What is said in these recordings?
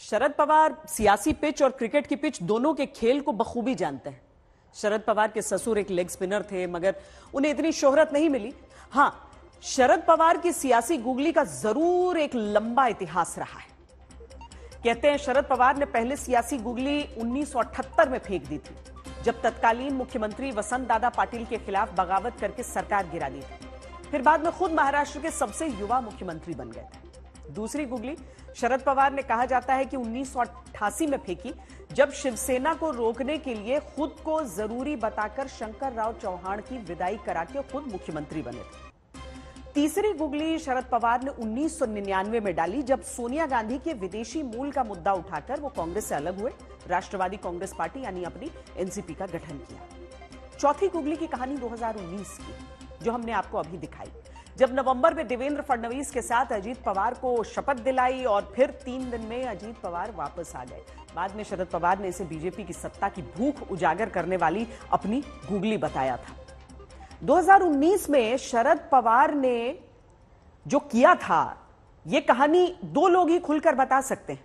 शरद पवार सियासी पिच और क्रिकेट की पिच दोनों के खेल को बखूबी जानते हैं शरद पवार के ससुर एक लेग स्पिनर थे मगर उन्हें इतनी शोहरत नहीं मिली हां शरद पवार की सियासी गुगली का जरूर एक लंबा इतिहास रहा है कहते हैं शरद पवार ने पहले सियासी गुगली 1978 में फेंक दी थी जब तत्कालीन मुख्यमंत्री वसंत दादा पाटिल के खिलाफ बगावत करके सरकार गिरा दी थी फिर बाद में खुद महाराष्ट्र के सबसे युवा मुख्यमंत्री बन गए थे दूसरी गुगली शरद पवार ने कहा जाता है कि उन्नीस में फेंकी जब शिवसेना को रोकने के लिए खुद को जरूरी बताकर शंकर राव चौहान की विदाई करा के खुद मुख्यमंत्री बने थे तीसरी गुगली शरद पवार ने 1999 में डाली जब सोनिया गांधी के विदेशी मूल का मुद्दा उठाकर वो कांग्रेस से अलग हुए राष्ट्रवादी कांग्रेस पार्टी यानी अपनी एनसीपी का गठन किया चौथी गुगली की कहानी 2019 की जो हमने आपको अभी दिखाई जब नवंबर में देवेंद्र फडणवीस के साथ अजीत पवार को शपथ दिलाई और फिर तीन दिन में अजीत पवार वापस आ गए बाद में शरद पवार ने इसे बीजेपी की सत्ता की भूख उजागर करने वाली अपनी गुगली बताया था 2019 में शरद पवार ने जो किया था यह कहानी दो लोग ही खुलकर बता सकते हैं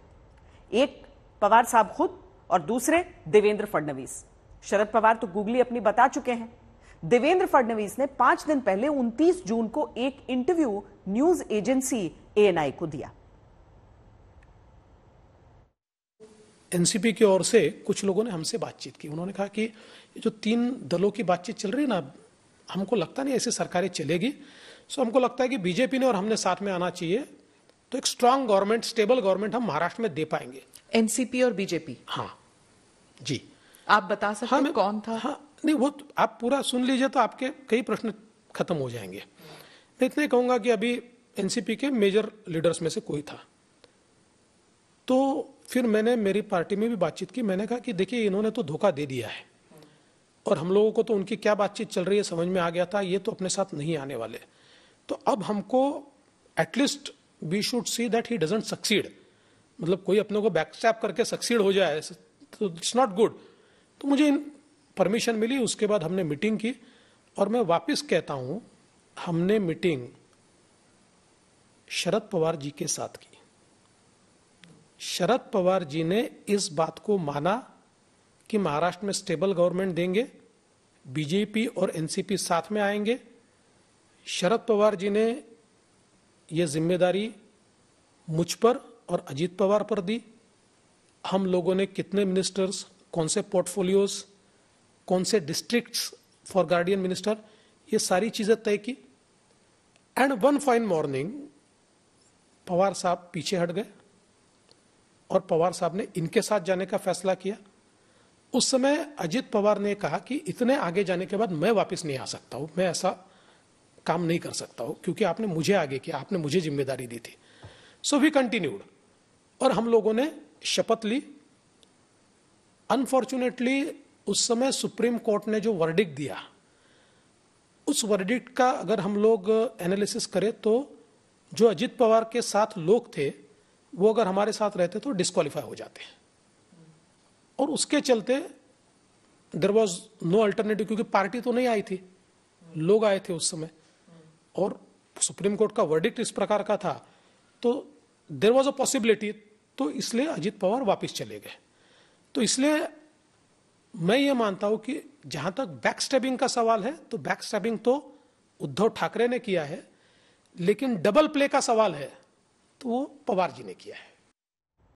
एक पवार साहब खुद और दूसरे देवेंद्र फडणवीस शरद पवार तो गुगली अपनी बता चुके हैं देवेंद्र फडणवीस ने पांच दिन पहले 29 जून को एक इंटरव्यू न्यूज एजेंसी एएनआई को दिया एनसीपी की ओर से कुछ लोगों ने हमसे बातचीत की उन्होंने कहा कि जो तीन दलों की बातचीत चल रही है ना हमको लगता नहीं ऐसी सरकारें चलेगी सो हमको लगता है कि बीजेपी ने और हमने साथ में आना चाहिए तो एक स्ट्रांग गवर्नमेंट स्टेबल गवर्नमेंट हम महाराष्ट्र में दे पाएंगे एनसीपी और बीजेपी हाँ जी आप बता सकते हाँ, कौन था हाँ नहीं वो तो- आप पूरा सुन लीजिए तो आपके कई प्रश्न खत्म हो जाएंगे मैं इतने कहूंगा कि अभी एनसीपी के मेजर लीडर्स में से कोई था तो फिर मैंने मेरी पार्टी में भी बातचीत की मैंने कहा कि देखिए इन्होंने तो धोखा दे दिया है और हम लोगों को तो उनकी क्या बातचीत चल रही है समझ में आ गया था ये तो अपने साथ नहीं आने वाले तो अब हमको at least we should see that he doesn't succeed मतलब कोई अपने को बैकस्टैप करके सक्सीड हो जाए तो इट्स नॉट गुड तो मुझे इन परमिशन मिली उसके बाद हमने मीटिंग की और मैं वापस कहता हूं हमने मीटिंग शरद पवार जी के साथ की शरद पवार जी ने इस बात को माना कि महाराष्ट्र में स्टेबल गवर्नमेंट देंगे बीजेपी और एनसीपी साथ में आएंगे शरद पवार जी ने यह जिम्मेदारी मुझ पर और अजीत पवार पर दी हम लोगों ने कितने मिनिस्टर्स कौन से पोर्टफोलियोज़ कौन से डिस्ट्रिक्ट्स फॉर गार्डियन मिनिस्टर ये सारी चीजें तय की and one fine morning Pawar साहब पीछे हट गए और पवार साहब ने इनके साथ जाने का फैसला किया उस समय अजित पवार ने कहा कि इतने आगे जाने के बाद मैं वापस नहीं आ सकता हूं मैं ऐसा काम नहीं कर सकता हूं क्योंकि आपने मुझे आगे किया आपने मुझे जिम्मेदारी दी थी सो वी कंटिन्यूड और हम लोगों ने शपथ ली अनफॉर्चुनेटली उस समय सुप्रीम कोर्ट ने जो वर्डिक दिया उस वर्डिक का अगर हम लोग एनालिसिस करें तो जो अजित पवार के साथ लोग थे वो अगर हमारे साथ रहते तो डिस्कालीफाई हो जाते और उसके चलते देर वॉज नो अल्टरनेटिव क्योंकि पार्टी तो नहीं आई थी लोग आए थे उस समय और सुप्रीम कोर्ट का वर्डिक्ट इस प्रकार का था तो देर वॉज अ पॉसिबिलिटी तो इसलिए अजित पवार वापस चले गए तो इसलिए मैं ये मानता हूं कि जहां तक बैक स्टेबिंग का सवाल है तो बैक स्टेबिंग तो उद्धव ठाकरे ने किया है लेकिन डबल प्ले का सवाल है तो वो पवार जी ने किया है